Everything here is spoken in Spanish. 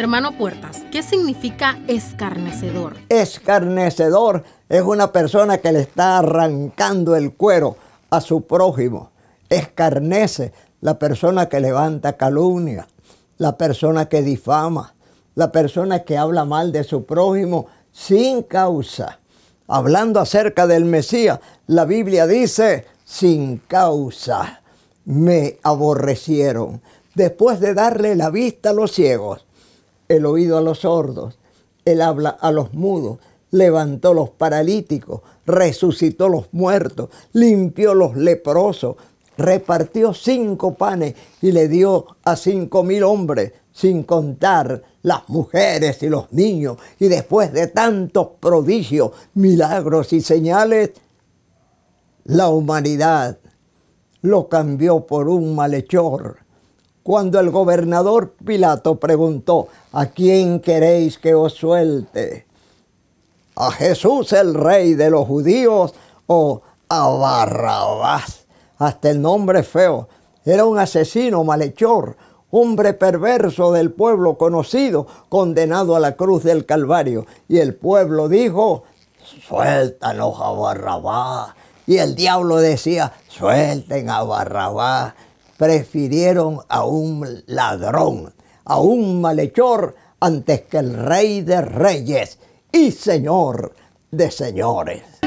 Hermano Puertas, ¿qué significa escarnecedor? Escarnecedor es una persona que le está arrancando el cuero a su prójimo. Escarnece la persona que levanta calumnia, la persona que difama, la persona que habla mal de su prójimo sin causa. Hablando acerca del Mesías, la Biblia dice, sin causa me aborrecieron después de darle la vista a los ciegos, el oído a los sordos, el habla a los mudos, levantó los paralíticos, resucitó los muertos, limpió los leprosos, repartió cinco panes y le dio a cinco mil hombres, sin contar las mujeres y los niños. Y después de tantos prodigios, milagros y señales, la humanidad lo cambió por un malhechor cuando el gobernador Pilato preguntó, ¿a quién queréis que os suelte? ¿A Jesús el rey de los judíos o a Barrabás? Hasta el nombre feo. Era un asesino malhechor, hombre perverso del pueblo conocido, condenado a la cruz del Calvario. Y el pueblo dijo, suéltanos a Barrabás. Y el diablo decía, suelten a Barrabás prefirieron a un ladrón, a un malhechor, antes que el rey de reyes y señor de señores.